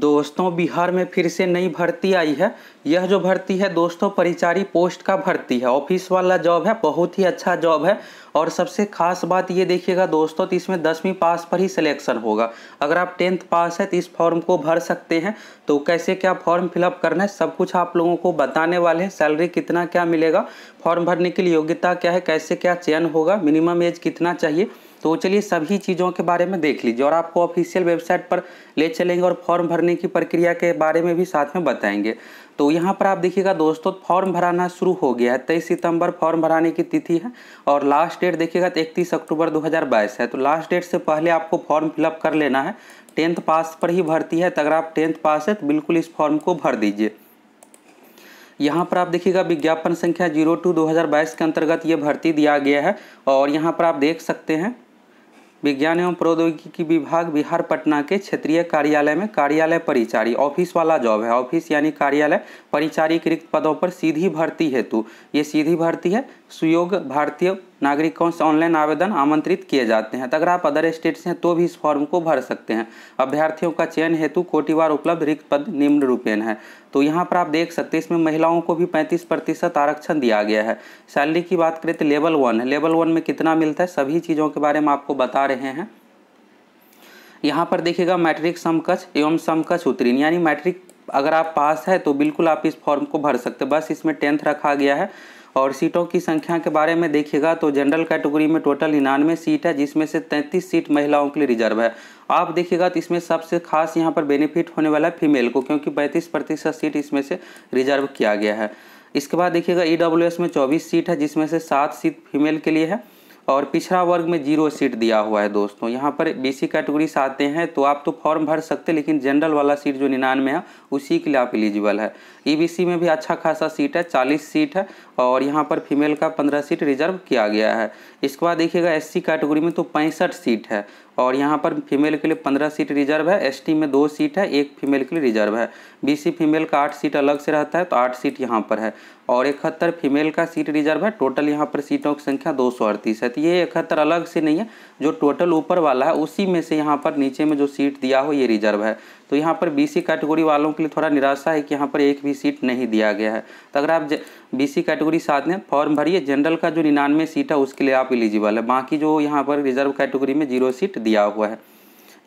दोस्तों बिहार में फिर से नई भर्ती आई है यह जो भर्ती है दोस्तों परिचारी पोस्ट का भर्ती है ऑफिस वाला जॉब है बहुत ही अच्छा जॉब है और सबसे खास बात ये देखिएगा दोस्तों तो इसमें दसवीं पास पर ही सिलेक्शन होगा अगर आप टेंथ पास है तो इस फॉर्म को भर सकते हैं तो कैसे क्या फॉर्म फिलअप करना है सब कुछ आप लोगों को बताने वाले हैं सैलरी कितना क्या मिलेगा फॉर्म भरने के लिए योग्यता क्या है कैसे क्या चयन होगा मिनिमम एज कितना चाहिए तो चलिए सभी चीज़ों के बारे में देख लीजिए और आपको ऑफिशियल वेबसाइट पर ले चलेंगे और फॉर्म भरने की प्रक्रिया के बारे में भी साथ में बताएंगे तो यहाँ पर आप देखिएगा दोस्तों फॉर्म भराना शुरू हो गया है तेईस सितंबर फॉर्म भराने की तिथि है और लास्ट डेट देखिएगा तो इकतीस अक्टूबर दो है तो लास्ट डेट से पहले आपको फॉर्म फिलअप कर लेना है टेंथ पास पर ही भर्ती है तो अगर आप टेंथ पास है तो बिल्कुल इस फॉर्म को भर दीजिए यहाँ पर आप देखिएगा विज्ञापन संख्या जीरो टू दो के अंतर्गत ये भर्ती दिया गया है और यहाँ पर आप देख सकते हैं विज्ञान एवं प्रौद्योगिकी विभाग बिहार पटना के क्षेत्रीय कार्यालय में कार्यालय परिचारी ऑफिस वाला जॉब है ऑफिस यानी कार्यालय परिचारी रिक्त पदों पर सीधी भर्ती हेतु ये सीधी भर्ती है सुयोग भारतीय नागरिकों से ऑनलाइन आवेदन आमंत्रित किए जाते हैं तो अगर आप अदर स्टेट से हैं तो भी इस फॉर्म को भर सकते हैं अभ्यर्थियों का चयन हेतु कोटिवार उपलब्ध रिक्त पद निम्न रूपेण है तो यहाँ पर आप देख सकते हैं इसमें महिलाओं को भी 35 प्रतिशत आरक्षण दिया गया है सैलरी की बात करें तो लेवल वन है लेवल वन में कितना मिलता है सभी चीज़ों के बारे में आपको बता रहे हैं यहाँ पर देखिएगा मैट्रिक समकक्ष एवं समकक्ष उत्तीर्ण यानी मैट्रिक अगर आप पास है तो बिल्कुल आप इस फॉर्म को भर सकते हैं बस इसमें टेंथ रखा गया है और सीटों की संख्या के बारे में देखिएगा तो जनरल कैटेगरी में टोटल निन्यानवे सीट है जिसमें से तैंतीस सीट महिलाओं के लिए रिजर्व है आप देखिएगा तो इसमें सबसे खास यहाँ पर बेनिफिट होने वाला है फीमेल को क्योंकि पैंतीस प्रतिशत सीट इसमें से रिजर्व किया गया है इसके बाद देखिएगा ई e में चौबीस सीट है जिसमें से सात सीट फीमेल के लिए है और पिछड़ा वर्ग में जीरो सीट दिया हुआ है दोस्तों यहाँ पर बीसी कैटेगरी से आते हैं तो आप तो फॉर्म भर सकते लेकिन जनरल वाला सीट जो निन्यानवे है उसी के लिए आप एलिजिबल है ईबीसी में भी अच्छा खासा सीट है चालीस सीट है और यहाँ पर फीमेल का पंद्रह सीट रिजर्व किया गया है इसके बाद देखिएगा एस कैटेगरी में तो पैंसठ सीट है और यहाँ पर फीमेल के लिए पंद्रह सीट रिजर्व है एसटी में दो सीट है एक फीमेल के लिए रिजर्व है बीसी फीमेल का आठ सीट अलग से रहता है तो आठ सीट यहाँ पर है और इकहत्तर फीमेल का सीट रिजर्व है टोटल यहाँ पर सीटों की संख्या दो सौ अड़तीस है तो ये इकहत्तर अलग से नहीं है जो टोटल ऊपर वाला है उसी में से यहाँ पर नीचे में जो सीट दिया हो ये रिजर्व है तो यहाँ पर बीसी कैटेगरी वालों के लिए थोड़ा निराशा है कि यहाँ पर एक भी सीट नहीं दिया गया है तो अगर आप बीसी कैटेगरी साथ में फॉर्म भरिए जनरल का जो निन्यानवे सीट है उसके लिए आप एलिजिबल है बाकी जो यहाँ पर रिजर्व कैटेगरी में जीरो सीट दिया हुआ है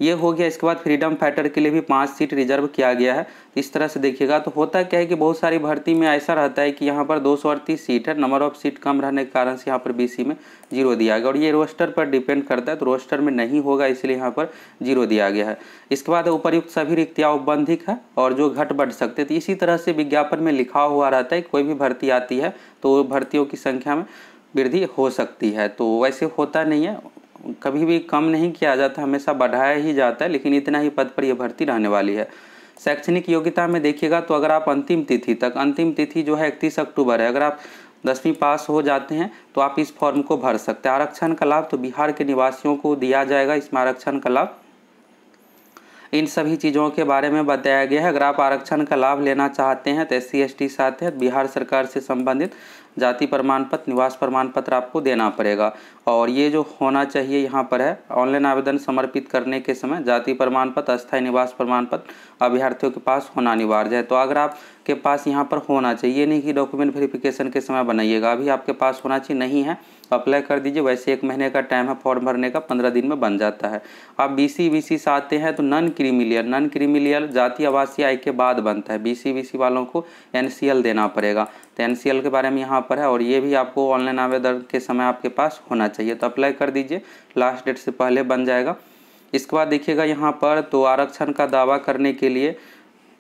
ये हो गया इसके बाद फ्रीडम फाइटर के लिए भी पाँच सीट रिजर्व किया गया है तो इस तरह से देखिएगा तो होता क्या है कि बहुत सारी भर्ती में ऐसा रहता है कि यहाँ पर दो सीट है नंबर ऑफ सीट कम रहने के कारण से यहाँ पर बी में जीरो दिया गया और ये रोस्टर पर डिपेंड करता है तो रोस्टर में नहीं होगा इसलिए यहाँ पर जीरो दिया गया है इसके बाद उपरयुक्त सभी रिक्तियाँ औपबंधिक है और जो घट बढ़ सकते तो इसी तरह से विज्ञापन में लिखा हुआ रहता है कोई भी भर्ती आती है तो भर्तियों की संख्या में वृद्धि हो सकती है तो वैसे होता नहीं है कभी भी कम नहीं किया जाता हमेशा बढ़ाया ही जाता है लेकिन इतना ही पद पर यह भर्ती रहने वाली है शैक्षणिक योग्यता में देखिएगा तो अगर आप अंतिम तिथि तक अंतिम तिथि जो है इकतीस अक्टूबर है अगर आप दसवीं पास हो जाते हैं तो आप इस फॉर्म को भर सकते हैं आरक्षण का लाभ तो बिहार के निवासियों को दिया जाएगा इसमें आरक्षण का लाभ इन सभी चीज़ों के बारे में बताया गया है अगर आप आरक्षण का लाभ लेना चाहते हैं तो एस सी एस टी साथ है बिहार सरकार से संबंधित जाति प्रमाण पत्र निवास प्रमाण पत्र आपको देना पड़ेगा और ये जो होना चाहिए यहाँ पर है ऑनलाइन आवेदन समर्पित करने के समय जाति प्रमाण पत्र अस्थायी निवास प्रमाण पत्र अभ्यर्थियों के पास होना अनिवार्य है तो अगर आप के पास यहाँ पर होना चाहिए ये नहीं कि डॉक्यूमेंट वेरिफिकेशन के समय बनाइएगा अभी आपके पास होना चाहिए नहीं है अप्लाई कर दीजिए वैसे एक महीने का टाइम है फॉर्म भरने का पंद्रह दिन में बन जाता है अब बी सी बी सी से आते हैं तो नन क्रीमिलियर नन क्रीमिलियर जाति आवासीय आय के बाद बनता है बी सी बी सी वालों को एन सी एल देना पड़ेगा तो एन के बारे में यहाँ पर है और ये भी आपको ऑनलाइन आवेदन के समय आपके पास होना चाहिए तो अप्लाई कर दीजिए लास्ट डेट से पहले बन जाएगा इसके बाद देखिएगा यहाँ पर तो आरक्षण का दावा करने के लिए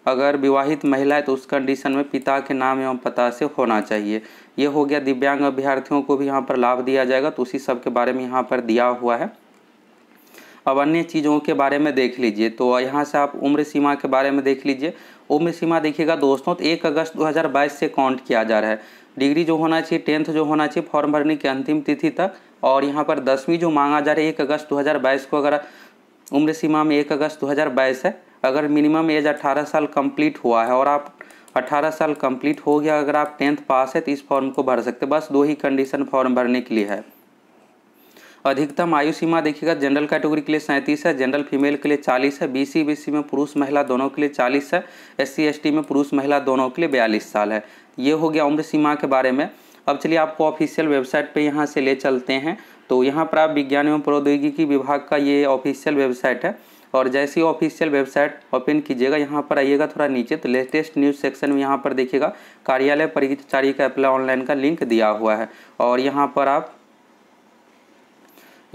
अगर विवाहित महिला है तो उस कंडीशन में पिता के नाम एवं पता से होना चाहिए ये हो गया दिव्यांग अभ्यर्थियों को भी यहाँ पर लाभ दिया जाएगा तो उसी सब के बारे में यहाँ पर दिया हुआ है अब अन्य चीज़ों के बारे में देख लीजिए तो यहाँ से आप उम्र सीमा के बारे में देख लीजिए उम्र सीमा देखिएगा दोस्तों तो एक अगस्त 2022 से काउंट किया जा रहा है डिग्री जो होना चाहिए टेंथ जो होना चाहिए फॉर्म भरने की अंतिम तिथि तक और यहाँ पर दसवीं जो मांगा जा रहा है एक अगस्त दो को अगर उम्र सीमा में एक अगस्त दो है अगर मिनिमम एज अट्ठारह साल कम्प्लीट हुआ है और आप 18 साल कंप्लीट हो गया अगर आप टेंथ पास है तो इस फॉर्म को भर सकते बस दो ही कंडीशन फॉर्म भरने के लिए है अधिकतम आयु सीमा देखिएगा जनरल कैटेगरी के लिए सैंतीस है जनरल फीमेल के लिए चालीस है बीसी बीसी में पुरुष महिला दोनों के लिए चालीस है एससी एसटी में पुरुष महिला दोनों के लिए बयालीस साल है ये हो गया उम्र सीमा के बारे में अब चलिए आपको ऑफिशियल वेबसाइट पे यहाँ से ले चलते हैं तो यहाँ पर आप विज्ञान एवं प्रौद्योगिकी विभाग का ये ऑफिशियल वेबसाइट है और जैसे ही ऑफिशियल वेबसाइट ओपन कीजिएगा यहाँ पर आइएगा थोड़ा नीचे तो लेटेस्ट न्यूज़ सेक्शन में यहाँ पर देखिएगा कार्यालय परिचारी का अप्लाई ऑनलाइन का लिंक दिया हुआ है और यहाँ पर आप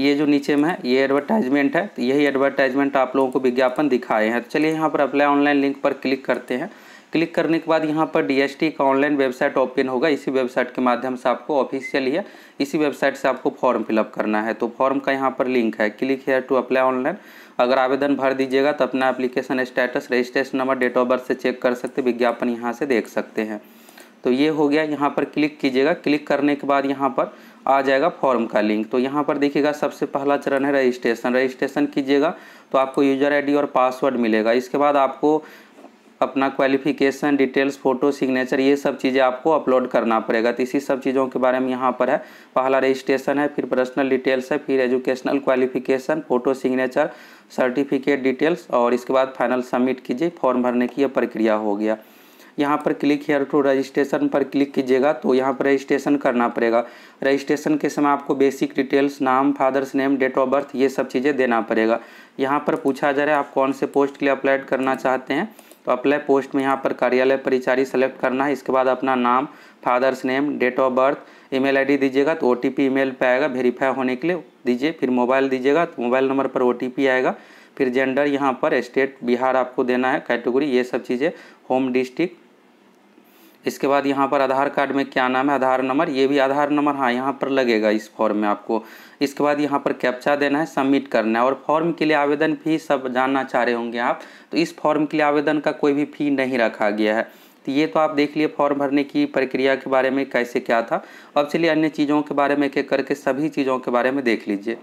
ये जो नीचे में है ये एडवर्टाइजमेंट है तो यही एडवर्टाइजमेंट आप लोगों को विज्ञापन दिखाए हैं तो चलिए यहाँ पर अप्लाई ऑनलाइन लिंक पर क्लिक करते हैं क्लिक करने के बाद यहाँ पर टी का ऑनलाइन वेबसाइट ओपन होगा इसी वेबसाइट के माध्यम से आपको ऑफिशियल है इसी वेबसाइट से आपको फॉर्म फिलअप करना है तो फॉर्म का यहाँ पर लिंक है click here to apply online अगर आवेदन भर दीजिएगा तो अपना application status registration number date of birth से चेक कर सकते विज्ञापन यहाँ से देख सकते हैं तो ये हो गया यहाँ पर क्लिक कीजिएगा क्लिक करने के बाद यहाँ पर आ जाएगा फॉर्म का लिंक तो यहाँ पर देखिएगा सबसे पहला चरण है रजिस्ट्रेशन रजिस्ट्रेशन कीजिएगा तो आपको यूजर आईडी और पासवर्ड मिलेगा इसके बाद आपको अपना क्वालिफिकेशन डिटेल्स फ़ोटो सिग्नेचर ये सब चीज़ें आपको अपलोड करना पड़ेगा तो इसी सब चीज़ों के बारे में यहाँ पर है पहला रजिस्ट्रेशन है फिर पर्सनल डिटेल्स है फिर educational qualification photo signature certificate details और इसके बाद फाइनल सबमिट कीजिए फॉर्म भरने की यह प्रक्रिया हो गया यहाँ पर क्लिक हेयर टू रजिस्ट्रेशन पर क्लिक कीजिएगा तो यहाँ पर रजिस्ट्रेशन करना पड़ेगा रजिस्ट्रेशन के समय आपको बेसिक डिटेल्स नाम father's name date of birth ये सब चीज़ें देना पड़ेगा यहाँ पर पूछा जा रहा है आप कौन से पोस्ट के लिए अप्लाई करना चाहते हैं तो अप्लाई पोस्ट में यहाँ पर कार्यालय परिचारी सेलेक्ट करना है इसके बाद अपना नाम father's name date of birth email ID दीजिएगा तो ओ टी पी ईमेल पर आएगा वेरीफाई होने के लिए दीजिए फिर मोबाइल दीजिएगा तो मोबाइल नंबर पर ओ टी पी आएगा फिर जेंडर यहाँ पर स्टेट बिहार आपको देना है कैटेगरी ये सब चीज़ें होम डिस्ट्रिक्ट इसके बाद यहाँ पर आधार कार्ड में क्या नाम है आधार नंबर ये भी आधार नंबर हाँ यहाँ पर लगेगा इस फॉर्म में आपको इसके बाद यहाँ पर कैप्चा देना है सबमिट करना है और फॉर्म के लिए आवेदन फी सब जानना चाह रहे होंगे आप तो इस फॉर्म के लिए आवेदन का कोई भी फ़ी नहीं रखा गया है तो ये तो आप देख लिए फॉर्म भरने की प्रक्रिया के बारे में कैसे क्या था अब चलिए अन्य चीज़ों के बारे में एक एक करके सभी चीज़ों के बारे में देख लीजिए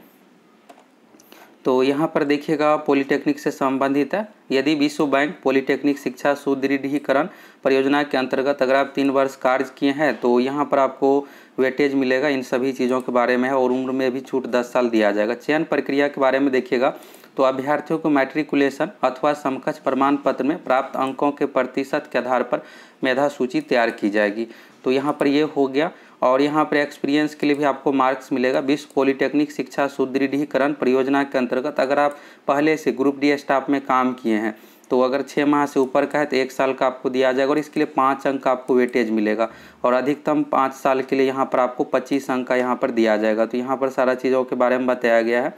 तो यहाँ पर देखिएगा पॉलिटेक्निक से संबंधित है यदि विश्व बैंक पॉलिटेक्निक शिक्षा सुदृढ़ीकरण परियोजना के अंतर्गत अगर आप तीन वर्ष कार्य किए हैं तो यहाँ पर आपको वेटेज मिलेगा इन सभी चीज़ों के बारे में और उम्र में भी छूट दस साल दिया जाएगा चयन प्रक्रिया के बारे में देखिएगा तो अभ्यर्थियों को मैट्रिकुलेशन अथवा समकक्ष प्रमाण पत्र में प्राप्त अंकों के प्रतिशत के आधार पर मेधा सूची तैयार की जाएगी तो यहाँ पर ये हो गया और यहाँ पर एक्सपीरियंस के लिए भी आपको मार्क्स मिलेगा विश्व पॉलिटेक्निक शिक्षा सुदृढ़ीकरण परियोजना के अंतर्गत अगर आप पहले से ग्रुप डी स्टाफ में काम किए हैं तो अगर छः माह से ऊपर का है तो एक साल का आपको दिया जाएगा और इसके लिए पाँच अंक का आपको वेटेज मिलेगा और अधिकतम पाँच साल के लिए यहाँ पर आपको पच्चीस अंक का यहाँ पर दिया जाएगा तो यहाँ पर सारा चीज़ों के बारे में बताया गया है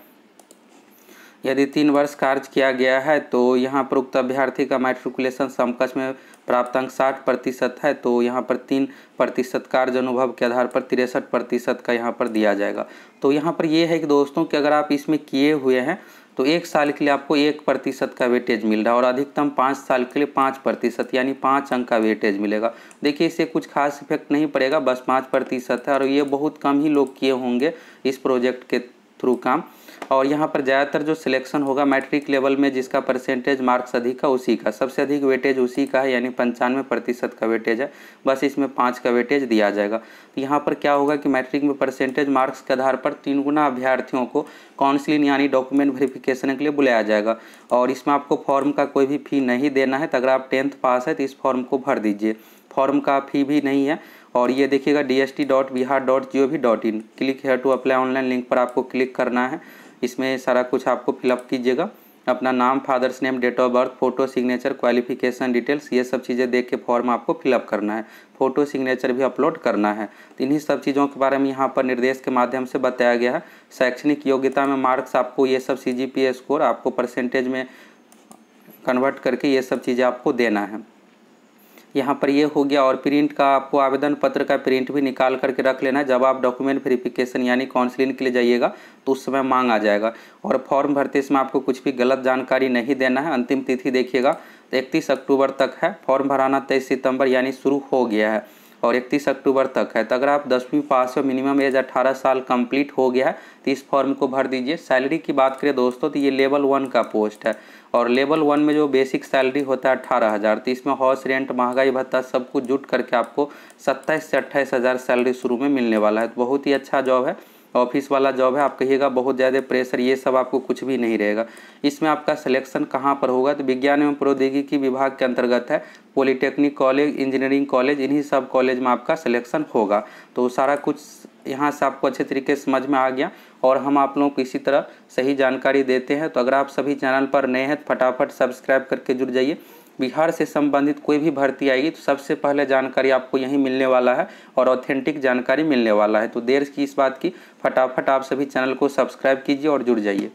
यदि तीन वर्ष कार्य किया गया है तो यहाँ पर उक्त अभ्यर्थी का मैट्रिकुलेशन समकक्ष में प्राप्त अंक साठ प्रतिशत है तो यहाँ पर तीन प्रतिशत कार्य अनुभव के आधार पर तिरसठ प्रतिशत का यहाँ पर दिया जाएगा तो यहाँ पर ये है कि दोस्तों कि अगर आप इसमें किए हुए हैं तो एक साल के लिए आपको एक प्रतिशत का वेटेज मिल रहा है और अधिकतम पाँच साल के लिए पाँच प्रतिशत यानी पाँच अंक का वेटेज मिलेगा देखिए इससे कुछ खास इफेक्ट नहीं पड़ेगा बस पाँच प्रतिशत है और ये बहुत कम ही लोग किए होंगे इस प्रोजेक्ट के थ्रू काम और यहाँ पर ज़्यादातर जो सिलेक्शन होगा मैट्रिक लेवल में जिसका परसेंटेज मार्क्स अधिक है उसी का सबसे अधिक वेटेज उसी का है यानी पंचानवे प्रतिशत का वेटेज है बस इसमें पाँच का वेटेज दिया जाएगा तो यहाँ पर क्या होगा कि मैट्रिक में परसेंटेज मार्क्स के आधार पर तीन गुना अभ्यर्थियों को काउंसिलिंग यानी डॉक्यूमेंट वेरिफिकेशन के लिए बुलाया जाएगा और इसमें आपको फॉर्म का कोई भी फ़ी नहीं देना है तो अगर आप टेंथ पास है तो इस फॉर्म को भर दीजिए फॉर्म का फ़ी भी नहीं है और ये देखिएगा D S T dot Bihar dot G O V dot in click here to apply online link पर आपको क्लिक करना है इसमें सारा कुछ आपको फिलअप कीजिएगा अपना नाम father's name date of birth photo signature qualification details ये सब चीज़ें देख के फॉर्म आपको फिलअप करना है फोटो सिग्नेचर भी अपलोड करना है तो इन्हीं सब चीज़ों के बारे में यहाँ पर निर्देश के माध्यम से बताया गया है शैक्षणिक योग्यता में मार्क्स आपको ये सब सी स्कोर आपको परसेंटेज में कन्वर्ट करके ये सब चीज़ें आपको देना है यहाँ पर ये हो गया और प्रिंट का आपको आवेदन पत्र का प्रिंट भी निकाल करके रख लेना है जब आप डॉक्यूमेंट वेरिफिकेशन यानी काउंसलिंग के लिए जाइएगा तो उस समय मांग आ जाएगा और फॉर्म भरते समय आपको कुछ भी गलत जानकारी नहीं देना है अंतिम तिथि देखिएगा तो इकतीस अक्टूबर तक है फॉर्म भराना तेईस सितम्बर यानी शुरू हो गया है और इकतीस अक्टूबर तक है तो अगर आप दसवीं पास हो मिनिमम एज अठारह साल कंप्लीट हो गया है तो इस फॉर्म को भर दीजिए सैलरी की बात करें दोस्तों तो ये लेवल वन का पोस्ट है और लेवल वन में जो बेसिक सैलरी होता है अट्ठारह हज़ार तो इसमें हाउस रेंट महंगाई भत्ता सब कुछ जुट करके आपको सत्ताईस से अट्ठाईस हज़ार सैलरी शुरू में मिलने वाला है तो बहुत ही अच्छा जॉब है ऑफिस वाला जॉब है आप कहिएगा बहुत ज़्यादा प्रेशर ये सब आपको कुछ भी नहीं रहेगा इसमें आपका सिलेक्शन कहाँ पर होगा तो विज्ञान एवं प्रौद्योगिकी विभाग के अंतर्गत है पॉलिटेक्निक कॉलेज इंजीनियरिंग कॉलेज इन्हीं सब कॉलेज में आपका सिलेक्शन होगा तो सारा कुछ यहाँ से आपको अच्छे तरीके से समझ में आ गया और हम आप लोगों को इसी तरह सही जानकारी देते हैं तो अगर आप सभी चैनल पर नए हैं तो फटाफट सब्सक्राइब करके जुड़ जाइए बिहार से संबंधित कोई भी भर्ती आएगी तो सबसे पहले जानकारी आपको यहीं मिलने वाला है और ऑथेंटिक जानकारी मिलने वाला है तो देर की इस बात की फटाफट आप सभी चैनल को सब्सक्राइब कीजिए और जुड़ जाइए